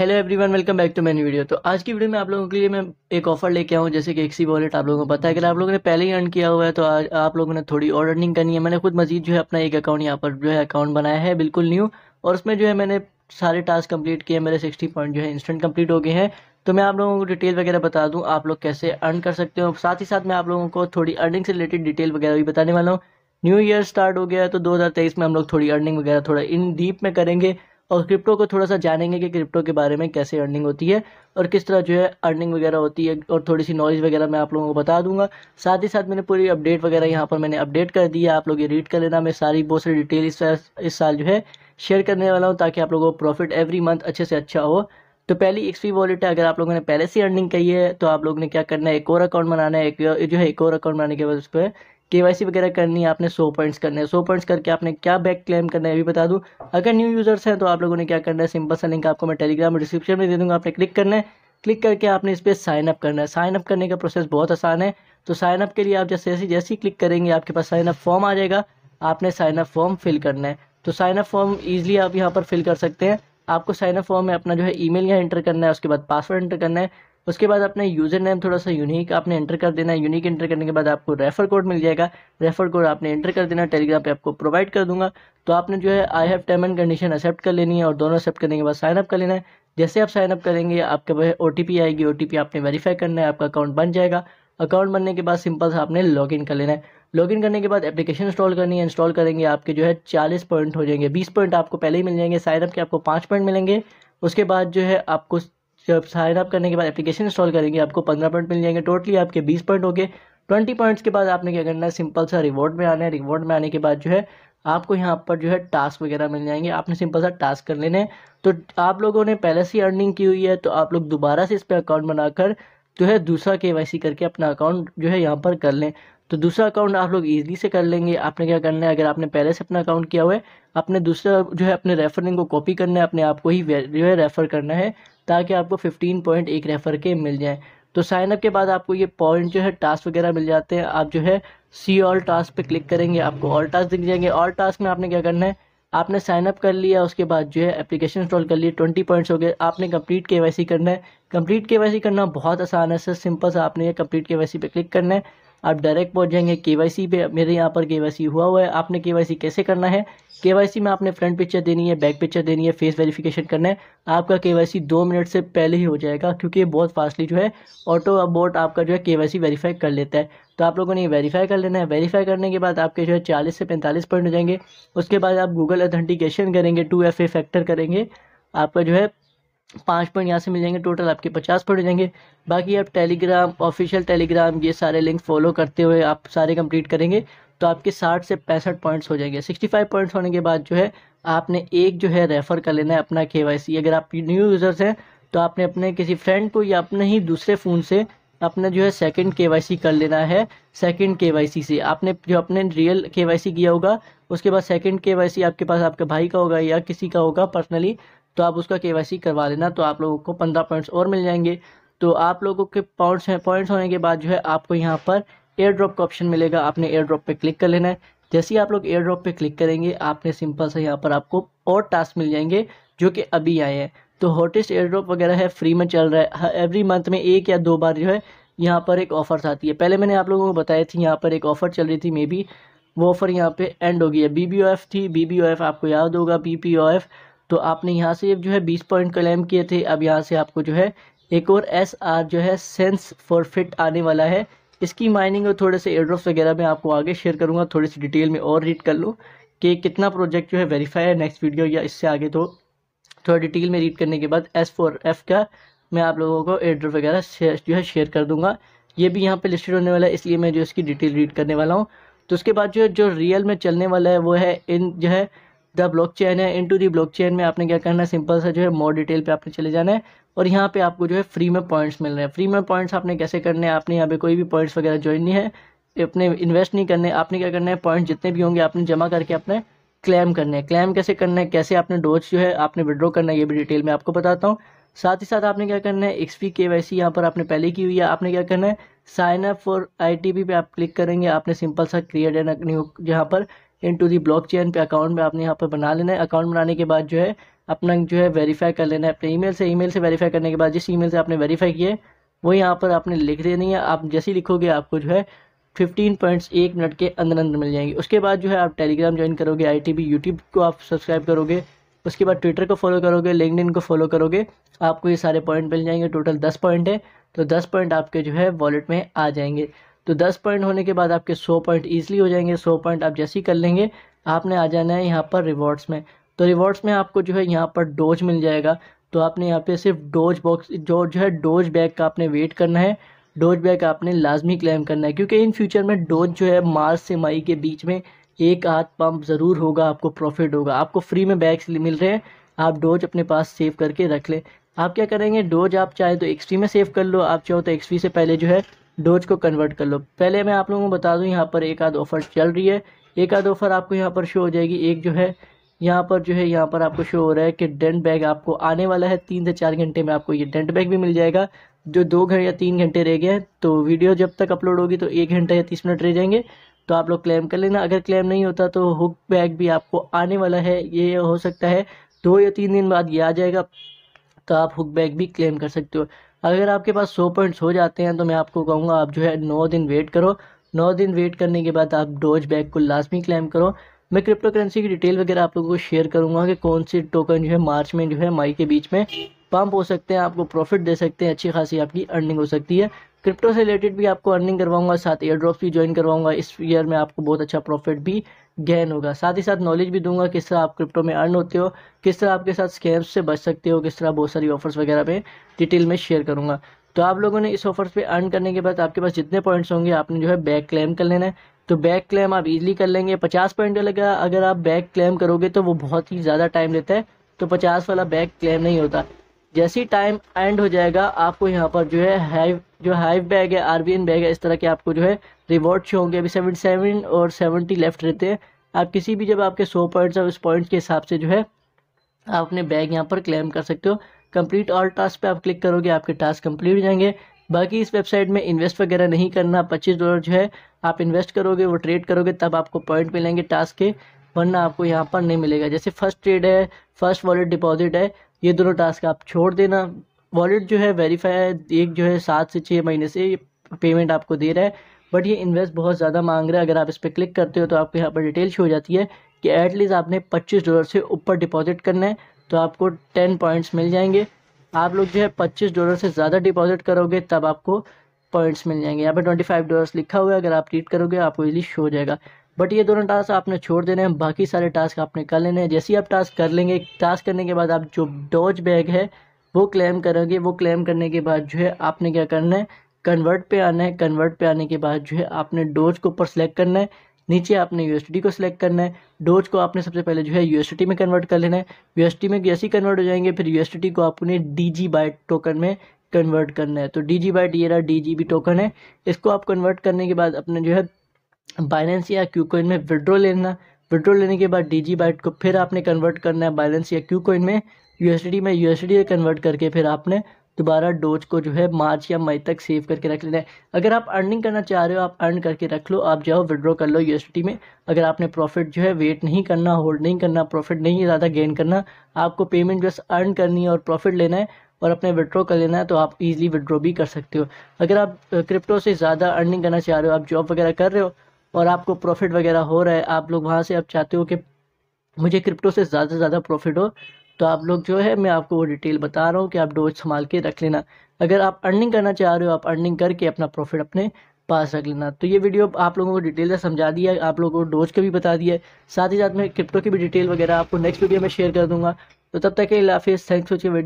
hello everyone welcome back to many video तो आज की वीडियो में आप लोगों के लिए मैं एक ऑफर लेके आऊँ जैसे कि एक्सी वॉलेट आप लोगों को पता है अगर आप लोगों ने पहले ही अर्न किया हुआ है तो आज आप लोगों ने थोड़ी और अर्निंग करनी है मैंने खुद मजीद जो है अपना एक अकाउंट यहाँ पर जो है अकाउंट बनाया है बिल्कुल न्यू और उसमें जो है मैंने सारे टास्क कंप्लीट किए मेरे सिक्सटी पॉइंट जो है इंस्टेंट कंप्लीट हो गए हैं तो मैं आप लोगों को डिटेल वगैरह बता दूँ आप लोग कैसे अर्न कर सकते हो साथ ही साथ मैं आप लोगों को थोड़ी अर्निंग से रिलेटेड डिटेल वगैरह भी बताने वाला हूँ न्यू ईयर स्टार्ट हो गया है तो दो में हम लोग थोड़ी अर्निंग वगैरह थोड़ा इन डीप में करेंगे और क्रिप्टो को थोड़ा सा जानेंगे कि क्रिप्टो के बारे में कैसे अर्निंग होती है और किस तरह जो है अर्निंग वगैरह होती है और थोड़ी सी नॉलेज वगैरह मैं आप लोगों को बता दूंगा साथ ही साथ मैंने पूरी अपडेट वगैरह यहाँ पर मैंने अपडेट कर दी है आप लोग ये रीड कर लेना मैं सारी बहुत सारी डिटेल इस, इस साल जो है शेयर करने वाला हूँ ताकि आप लोगों को प्रॉफिट एवरी मंथ अच्छे से अच्छा हो तो पहली एक्सपी वॉलेट है अगर आप लोगों ने पहले से अर्निंग की है तो आप लोगों ने क्या करना है एक और अकाउंट बनाना है एक जो है एक और अकाउंट बनाने के बाद उस पर के वाई सी वगैरह करनी है आपने सो पॉइंट्स करने हैं सो पॉइंट्स करके आपने क्या बैक क्लेम करना है ये भी बता दूँ अगर न्यू यूज़र्स हैं तो आप लोगों ने क्या करना है सिंपल सा लिंक आपको मैं टेलीग्राम में डिस्क्रिप्शन में दे दूँगा आपने क्लिक करना है क्लिक करके आपने इस पर साइन अप करना है साइन अप करने का प्रोसेस बहुत आसान है तो साइन अप के लिए आप जैसे जैसे जैसे ही क्लिक करेंगे आपके पास साइन अप फॉर्म आ जाएगा आपने साइन अप फॉर्म फिल करना है तो साइन अप फॉर्म ईजिली आप यहाँ पर फिल कर सकते हैं आपको साइनअप फॉर्म में अपना जो है ईमेल यहाँ एंटर करना है उसके बाद पासवर्ड एंटर करना है उसके बाद अपना यूज़र नेम थोड़ा सा यूनिक आपने एंटर कर देना है यूनिक एंटर करने के बाद आपको रेफर कोड मिल जाएगा रेफर कोड आपने एंटर कर देना टेलीग्राम पे आपको प्रोवाइड कर दूंगा तो आपने जो है I have term and condition accept कर लेनी है और दोनों एक्सेप्ट करने के बाद साइनअप कर लेना है जैसे आप साइनअप करेंगे आपके वह ओ आएगी ओ आपने वेरीफाई करना है आपका अकाउंट बन जाएगा अकाउंट बनने के बाद सिंपल सा आपने इन कर लेना है लॉगिन करने के बाद एप्लीकेशन इंस्टॉल करनी है इंस्टॉल करेंगे आपके जो है चालीस पॉइंट हो जाएंगे बीस पॉइंट आपको पहले ही मिल जाएंगे साइनअप के आपको पाँच पॉइंट मिलेंगे उसके बाद जो है आपको जब साइनअप करने के बाद एप्लीकेशन इंस्टॉल करेंगे आपको पंद्रह पॉइंट मिल जाएंगे टोटली आपके बीस पॉइंट हो गए ट्वेंटी पॉइंट्स के बाद आपने क्या करना है सिंपल सा रिवॉर्ड में आना है रिवॉर्ड में आने के बाद जो है आपको यहाँ पर जो है टास्क वगैरह मिल जाएंगे आपने सिंपल सा टास्क कर लेने तो आप लोगों ने पहले से अर्निंग की हुई है तो आप लोग दोबारा से इस पर अकाउंट बनाकर जो है दूसरा के करके अपना अकाउंट जो है यहाँ पर कर लें तो दूसरा अकाउंट आप लोग ईजी से कर लेंगे आपने क्या करना है अगर आपने पहले से अपना अकाउंट किया हुआ है आपने दूसरा जो है अपने रेफरिंग को कॉपी करना है अपने आप को ही जो है रेफ़र करना है ताकि आपको फिफ्टीन पॉइंट एक रेफ़र के मिल जाए तो साइनअप के बाद आपको ये पॉइंट जो है टास्क वगैरह मिल जाते हैं आप जो है सी ऑल टास्क पर क्लिक करेंगे आपको ऑल टास्क दिख जाएंगे ऑल टास्क में आपने क्या करना है आपने साइनअप कर लिया उसके बाद जो है एप्लीकेशन इंस्टॉल कर लिया ट्वेंटी पॉइंट्स हो गए आपने कंप्लीट के करना है कंप्लीट के करना बहुत आसान है सर सिंपल सा आपने ये कंप्लीट के पे क्लिक करना है आप डायरेक्ट पहुंच जाएंगे केवाईसी पे मेरे यहाँ पर केवाईसी हुआ हुआ है आपने केवाईसी कैसे करना है केवाईसी में आपने फ्रंट पिक्चर देनी है बैक पिक्चर देनी है फेस वेरिफिकेशन करना है आपका केवाईसी दो मिनट से पहले ही हो जाएगा क्योंकि ये बहुत फास्टली जो है ऑटो बोट आपका जो है केवाईसी वेरीफाई कर लेता है तो आप लोगों ने वेरीफाई कर लेना है वेरीफाई करने के बाद आपके जो है चालीस से पैंतालीस पॉइंट हो जाएंगे उसके बाद आप गूगल अथेंटिकेशन करेंगे टू एफ फैक्टर करेंगे आपका जो है पाँच पॉइंट यहाँ से मिल जाएंगे टोटल आपके पचास पॉइंट हो जाएंगे बाकी आप टेलीग्राम ऑफिशियल टेलीग्राम ये सारे लिंक फॉलो करते हुए आप सारे कंप्लीट करेंगे तो आपके साठ से पैंसठ पॉइंट्स हो जाएंगे सिक्सटी फाइव पॉइंट्स होने के बाद जो है आपने एक जो है रेफ़र कर लेना है अपना के अगर आप न्यू यूज़र्स हैं तो आपने अपने किसी फ्रेंड को या अपने ही दूसरे फ़ोन से अपना जो है सेकंड केवाईसी कर लेना है सेकंड केवाईसी से आपने जो अपने रियल केवाईसी किया होगा उसके बाद सेकंड केवाईसी आपके पास आपके भाई का होगा या किसी का होगा पर्सनली तो आप उसका के करवा लेना तो आप लोगों को पंद्रह पॉइंट्स और मिल जाएंगे तो आप लोगों के पॉइंट्स हैं पॉइंट्स होने के बाद जो है आपको यहाँ पर एयर ड्रॉप का ऑप्शन मिलेगा आपने एयर ड्रॉप पर क्लिक कर लेना है जैसे ही आप लोग एयर ड्रॉप पर क्लिक करेंगे आपने सिंपल से यहाँ पर आपको और टास्क मिल जाएंगे जो कि अभी आए हैं तो हॉटेस्ट एयर ड्रॉप वगैरह है फ्री में चल रहा है एवरी हाँ, मंथ में एक या दो बार जो है यहाँ पर एक ऑफर्स आती है पहले मैंने आप लोगों को बताया थी यहाँ पर एक ऑफ़र चल रही थी मे बी वो ऑफ़र यहाँ पे एंड हो गई है बी बी ओ एफ़ थी बी बी ओ एफ़ आपको याद होगा बी पी ओ एफ़ तो आपने यहाँ से जो है बीस पॉइंट क्लेम किए थे अब यहाँ से आपको जो है एक और एस आर जो है सेंस फॉर फिट आने वाला है इसकी माइनिंग और थोड़े से एयरड्रॉप्स वगैरह मैं आपको आगे शेयर करूँगा थोड़ी सी डिटेल में और रीड कर लूँ कि कितना प्रोजेक्ट जो है वेरीफाई है नेक्स्ट वीडियो या इससे आगे तो थोड़ा डिटेल में रीड करने के बाद एस फोर एफ का मैं आप लोगों को एयरड्रॉप वगैरह जो है शेयर कर दूँगा ये भी यहाँ पे लिस्टेड होने वाला है इसलिए मैं जो इसकी डिटेल रीड करने वाला हूँ तो उसके बाद जो है जो रियल में चलने वाला है वो है इन जो है द ब्लॉक चेन है इनटू दी ब्लॉक चेन में आपने क्या करना है सिंपल सा जो है मोर डिटेल पे आपने चले जाना है और यहाँ पे आपको जो है फ्री में पॉइंट्स मिल रहे हैं फ्री में पॉइंट्स आपने कैसे करने हैं आपने यहाँ पे कोई भी पॉइंट्स वगैरह ज्वाइन नहीं है अपने इन्वेस्ट नहीं करने आपने क्या करना है पॉइंट जितने भी होंगे आपने जमा करके अपने क्लेम करने हैं क्लेम कैसे करना है कैसे आपने डोज जो है आपने विड्रॉ करना है ये भी डिटेल में आपको बताता हूँ साथ ही साथ आपने क्या करना है एक्सपी के वाई सी यहाँ पर आपने पहले की हुई है आपने क्या करना है sign up for I T पे आप क्लिक करेंगे आपने सिंपल सा क्रिएट एन न्यू यहाँ पर in to the blockchain पे अकाउंट में आपने यहाँ पर बना लेना है अकाउंट बनाने के बाद जो है अपना जो है वेरीफाई कर लेना है अपने ईमेल से ईमेल से वेरीफाई करने के बाद जिस ईमेल से आपने वेरीफाई किए वो यहाँ पर आपने लिख देनी है आप जैसे लिखोगे आपको जो है फिफ्टीन पॉइंट्स एक मिनट के अंदर अंदर मिल जाएंगे उसके बाद जो है आप टेलीग्राम ज्वाइन करोगे आई टी यूट्यूब को आप सब्सक्राइब करोगे उसके बाद ट्विटर को फॉलो करोगे लिंकड को फॉलो करोगे आपको ये सारे पॉइंट मिल जाएंगे टोटल दस पॉइंट है तो दस पॉइंट आपके जो है वॉलेट में आ जाएंगे तो दस पॉइंट होने के बाद आपके सौ पॉइंट ईजिली हो जाएंगे सौ पॉइंट आप जैसे ही कर लेंगे आपने आ जाना है यहाँ पर रिवॉर्ड्स में तो रिवॉर्ड्स में आपको जो है यहाँ पर डोज मिल जाएगा तो आपने यहाँ पे सिर्फ डोज बॉक्स जो जो है डोज बैग का आपने वेट करना है डोज बैग आपने लाजमी क्लेम करना है क्योंकि इन फ्यूचर में डोज जो है मार्च से मई के बीच में एक आध पंप ज़रूर होगा आपको प्रॉफिट होगा आपको फ्री में बैग्स मिल रहे हैं आप डोज अपने पास सेव करके रख लें आप क्या करेंगे डोज आप चाहे तो एक्सट्री में सेव कर लो आप चाहो तो एक्सट्री से पहले जो है डोज को कन्वर्ट कर लो पहले मैं आप लोगों को बता दूं यहाँ पर एक आध ऑफ़र चल रही है एक आध ऑफ़र आपको यहाँ पर शो हो जाएगी एक जो है यहाँ पर जो है यहाँ पर आपको शो हो रहा है कि डेंट बैग आपको आने वाला है तीन से चार घंटे में आपको ये डेंट बैग भी मिल जाएगा जो दो घंटे या तीन घंटे रह गए हैं तो वीडियो जब तक अपलोड होगी तो एक घंटा या तीस मिनट रह जाएंगे तो आप लोग क्लेम कर लेना अगर क्लेम नहीं होता तो हुक बैग भी आपको आने वाला है ये हो सकता है दो या तीन दिन बाद ये आ जाएगा तो आप हुक बैग भी क्लेम कर सकते हो अगर आपके पास सौ पॉइंट्स हो जाते हैं तो मैं आपको कहूँगा आप जो है नौ दिन वेट करो नौ दिन वेट करने के बाद आप डोज बैग को लाजमी क्लेम करो मैं क्रिप्टो करेंसी की डिटेल वगैरह आप लोगों को शेयर करूँगा कि कौन से टोकन जो है मार्च में जो है मई के बीच में पंप हो सकते हैं आपको प्रॉफिट दे सकते हैं अच्छी खासी आपकी अर्निंग हो सकती है क्रिप्टो से रिलेटेड भी आपको अर्निंग करवाऊंगा साथ एयर ड्रॉप भी ज्वाइन करवाऊंगा इस ईयर में आपको बहुत अच्छा प्रॉफिट भी गेन होगा साथ ही साथ नॉलेज भी दूंगा किस तरह आप क्रिप्टो में अर्न होते हो किस तरह आपके साथ स्कैम्स से बच सकते हो किस तरह बहुत सारी ऑफर्स वगैरह में डिटेल में शेयर करूंगा तो आप लोगों ने इस ऑफर्स पे अर्न करने के बाद आपके पास जितने पॉइंट्स होंगे आपने जो है बैक क्लेम कर लेना है तो बैक क्लेम आप इजिली कर लेंगे पचास पॉइंट लगेगा अगर आप बैक क्लेम करोगे तो वो बहुत ही ज़्यादा टाइम लेता है तो पचास वाला बैक क्लेम नहीं होता जैसे ही टाइम एंड हो जाएगा आपको यहाँ पर जो है हाइव जो हाइव बैग है आर बैग है इस तरह के आपको जो है रिवॉर्ड शो होंगे अभी सेवेंटी सेवन और सेवेंटी लेफ्ट रहते हैं आप किसी भी जब आपके सौ पॉइंट्स और उस पॉइंट के हिसाब से जो है आप अपने बैग यहाँ पर क्लेम कर सकते हो कंप्लीट ऑल टास्क पे आप क्लिक करोगे आपके टास्क कंप्लीट हो जाएंगे बाकी इस वेबसाइट में इन्वेस्ट वगैरह नहीं करना पच्चीस डॉलर जो है आप इन्वेस्ट करोगे वो ट्रेड करोगे तब आपको पॉइंट मिलेंगे टास्क के वरना आपको यहाँ पर नहीं मिलेगा जैसे फर्स्ट ट्रेड है फर्स्ट वॉलेट डिपॉजिट है ये दोनों टास्क आप छोड़ देना वॉलेट जो है वेरीफाई एक जो है सात से छः महीने से पेमेंट आपको दे रहा है बट ये इन्वेस्ट बहुत ज़्यादा मांग रहा है अगर आप इस पर क्लिक करते हो तो आपको यहाँ पर डिटेल शो हो जाती है कि एटलीस्ट आपने पच्चीस डॉलर से ऊपर डिपॉजिट करना है तो आपको टेन पॉइंट्स मिल जाएंगे आप लोग जो है पच्चीस डॉलर से ज़्यादा डिपॉजिट करोगे तब आपको पॉइंट्स मिल जाएंगे यहाँ पर ट्वेंटी फाइव डॉलर लिखा हुआ है अगर आप रीड करोगे आपको इजीली शो हो जाएगा बट ये दोनों टास्क आपने छोड़ देने हैं बाकी सारे टास्क आपने कर लेने हैं जैसे ही आप टास्क कर लेंगे टास्क करने के बाद आप जो डॉज बैग है वो क्लेम करोगे वो क्लेम करने के बाद जो है आपने क्या करना है कन्वर्ट पे आना है कन्वर्ट पे आने के बाद जो है आपने डोज को ऊपर सेलेक्ट करना है नीचे आपने यूएसडी को सिलेक्ट करना है डोज को आपने सबसे पहले जो है यूएसडी में कन्वर्ट कर लेना है यूएसडी में जैसे ही कन्वर्ट हो जाएंगे फिर यूएसडी को आपने डीजी बाइट टोकन में कन्वर्ट करना है तो डीजी बाइट ये रहा डीजीबी टोकन है इसको आप कन्वर्ट करने के बाद अपने जो है बाइनेंस या क्यू कोइन में विड्रॉ लेना विड्रॉ लेने के बाद डी जी बाइट को फिर आपने कन्वर्ट करना है बाइलेंस या क्यू कोइन में यूएसडी में यूएसडी कन्वर्ट करके फिर आपने दोबारा डोज को जो है मार्च या मई तक सेव करके रख लेना है अगर आप अर्निंग करना चाह रहे हो आप अर्न करके रख लो आप जाओ विड्रॉ कर लो यूएसडी में अगर आपने प्रॉफिट जो है वेट नहीं करना होल्ड नहीं करना प्रॉफिट नहीं ज़्यादा गेन करना आपको पेमेंट जो अर्न करनी है और प्रॉफिट लेना है और अपने विड्रॉ कर लेना है तो आप इजीली विड्रॉ भी कर सकते हो अगर आप क्रिप्टो से ज़्यादा अर्निंग करना चाह रहे हो आप जॉब वगैरह कर रहे हो और आपको प्रॉफिट वगैरह हो रहा है आप लोग वहाँ से आप चाहते हो कि मुझे क्रिप्टो से ज़्यादा से ज़्यादा प्रॉफिट हो तो आप लोग जो है मैं आपको वो डिटेल बता रहा हूँ कि आप डोज संभाल के रख लेना अगर आप अर्निंग करना चाह रहे हो आप अर्निंग करके अपना प्रॉफिट अपने पास रख लेना तो ये वीडियो आप लोगों को डिटेल से समझा दिया है आप लोगों को डोज का भी बता दिया है साथ ही साथ मैं क्रिप्टो की भी डिटेल वगैरह आपको नेक्स्ट वीडियो में शेयर कर दूंगा तो तब तक के लिए हाफिज़ थैंक्स फॉर वीडियो